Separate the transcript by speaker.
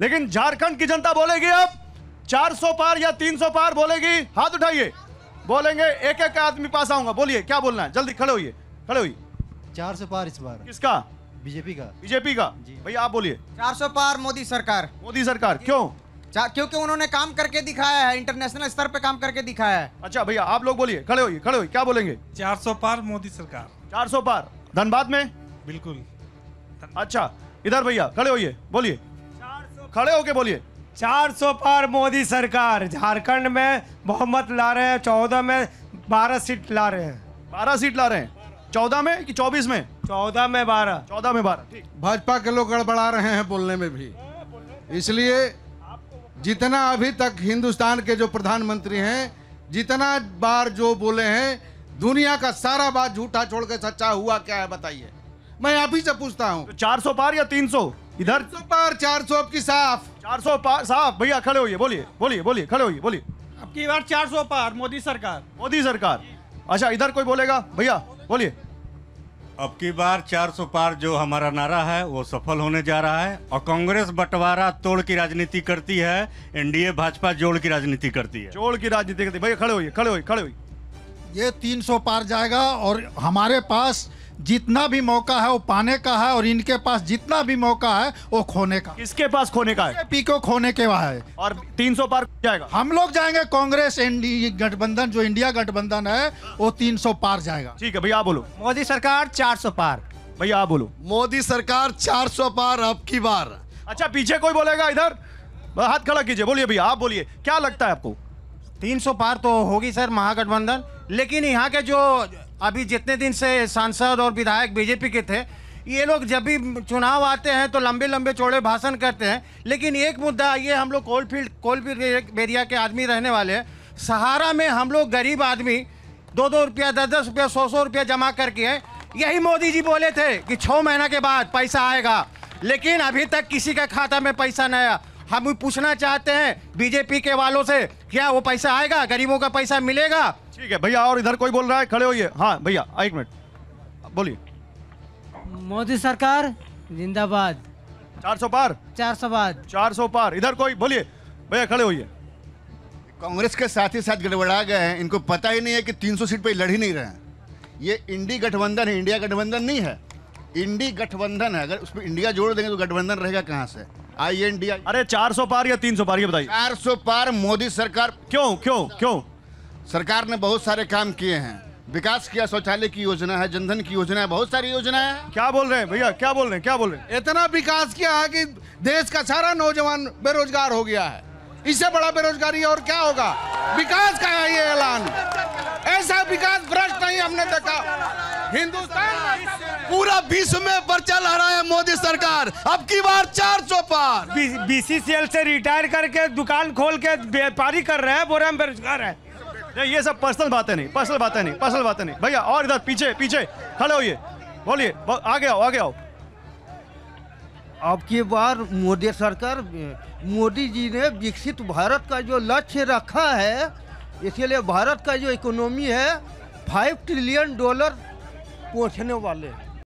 Speaker 1: लेकिन झारखंड की जनता बोलेगी अब 400 पार या 300 पार बोलेगी हाथ उठाइए बोलेंगे एक एक आदमी पास आऊंगा बोलिए क्या बोलना है जल्दी खड़े होइए खड़े होइए 400 पार इस बार किसका बीजेपी का बीजेपी का भैया आप बोलिए चार सौ पार मोदी सरकार मोदी सरकार क्यों क्योंकि उन्होंने काम करके दिखाया है इंटरनेशनल स्तर पे काम करके दिखाया है अच्छा भैया आप लोग बोलिए खड़े होइए खड़े होइए क्या बोलेंगे सौ पार मोदी सरकार सौ पार धनबाद में बिल्कुल अच्छा इधर भैया खड़े होइए बोलिए खड़े होके बोलिए 400 पार मोदी सरकार झारखंड में बहुमत ला रहे हैं चौदह में बारह सीट ला रहे हैं बारह सीट ला रहे हैं चौदह में कि चौबीस में चौदह में बारह चौदह में बारह भाजपा के लोग गड़बड़ा रहे हैं बोलने में भी इसलिए जितना अभी तक हिंदुस्तान के जो प्रधानमंत्री हैं जितना बार जो बोले हैं दुनिया का सारा बात झूठा छोड़ के सच्चा हुआ क्या है बताइए मैं आप ही से पूछता हूँ तो चार सौ पार या तीन सौ इधर सौ पार चार सौ आपकी साफ चार सौ पार साफ भैया खड़े होइए बोलिए बोलिए बोलिए खड़े होइए बोलिए आपकी बार चार सौ पार
Speaker 2: मोदी सरकार मोदी सरकार अच्छा इधर कोई बोलेगा भैया बोलिए अब की बार 400 पार जो हमारा नारा है वो सफल होने जा रहा है और कांग्रेस बंटवारा तोड़ की राजनीति करती है एनडीए भाजपा जोड़ की राजनीति करती है जोड़ की राजनीति करती है भैया खड़े होइए खड़े होइए खड़े होइए ये 300 पार जाएगा और हमारे पास जितना भी मौका है वो पाने का है और इनके पास जितना भी मौका है वो खोने का किसके पास खोने का है पी को खोने के वहाँ है और 300 पार जाएगा हम लोग जाएंगे कांग्रेस गठबंधन जो इंडिया गठबंधन है वो 300 पार जाएगा ठीक है भैया बोलो मोदी सरकार 400 पार भैया बोलो मोदी सरकार 400 पार अब की बार अच्छा पीछे कोई बोलेगा इधर हाथ खड़ा कीजिए बोलिए भैया आप बोलिए क्या लगता है आपको सौ पार तो होगी सर महागठबंधन लेकिन यहाँ के जो अभी जितने दिन से सांसद और विधायक बीजेपी के थे ये लोग जब भी चुनाव आते हैं तो लंबे लंबे चौड़े भाषण करते हैं लेकिन एक मुद्दा ये हम लोग कोलफील्ड कोलफील्ड एरिया के आदमी रहने वाले हैं सहारा में हम लोग गरीब आदमी दो दो रुपया दस दस रुपया सौ सौ रुपया जमा करके हैं यही मोदी जी बोले थे कि छः महीना के बाद पैसा आएगा लेकिन अभी तक किसी का खाता में पैसा नहीं आया हम पूछना चाहते हैं बीजेपी के वालों से क्या वो पैसा आएगा गरीबों का पैसा मिलेगा ठीक है भैया और इधर कोई बोल रहा है खड़े होइए हाँ भैया एक मिनट बोलिए मोदी सरकार जिंदाबाद चार सौ पार चार सौ बाद
Speaker 1: चार सौ पार इधर कोई बोलिए भैया खड़े होइए कांग्रेस के साथ ही साथ गड़बड़ा गए हैं इनको पता ही नहीं है कि 300 सीट पर लड़ ही नहीं रहे हैं ये इंडी गठबंधन है इंडिया गठबंधन नहीं है इंडी गठबंधन है अगर उसमें इंडिया जोड़ देंगे तो गठबंधन रहेगा कहाँ से आई एन डी आई अरे सौ पार या तीन सौ पार ये बताइए सौ पार मोदी सरकार क्यों क्यों क्यों सरकार ने बहुत सारे काम किए हैं विकास किया शौचालय की योजना है जनधन की योजना है बहुत सारी योजना है क्या बोल रहे हैं भैया क्या बोल रहे हैं क्या बोल रहे हैं इतना विकास किया है कि देश का सारा नौजवान बेरोजगार हो गया है इससे बड़ा बेरोजगारी और क्या होगा विकास का है ये ऐलान ऐसा विकास भ्रष्ट नहीं हमने देखा हिंदुस्तान पूरा विश्व में पर्चा है मोदी सरकार अब की बार चार सौ बी सी से रिटायर करके दुकान खोल के व्यापारी कर रहे हैं बोरा में बेरोजगार है ये सब पर्सनल बातें नहीं पर्सनल बातें नहीं पर्सनल बातें नहीं भैया और इधर पीछे पीछे खड़े होइए बोलिए आगे आओ आगे आओ
Speaker 2: अब की बार मोदी सरकार मोदी जी ने विकसित भारत का जो लक्ष्य रखा है इसीलिए भारत का जो इकोनॉमी है फाइव ट्रिलियन डॉलर पहुँचने वाले हैं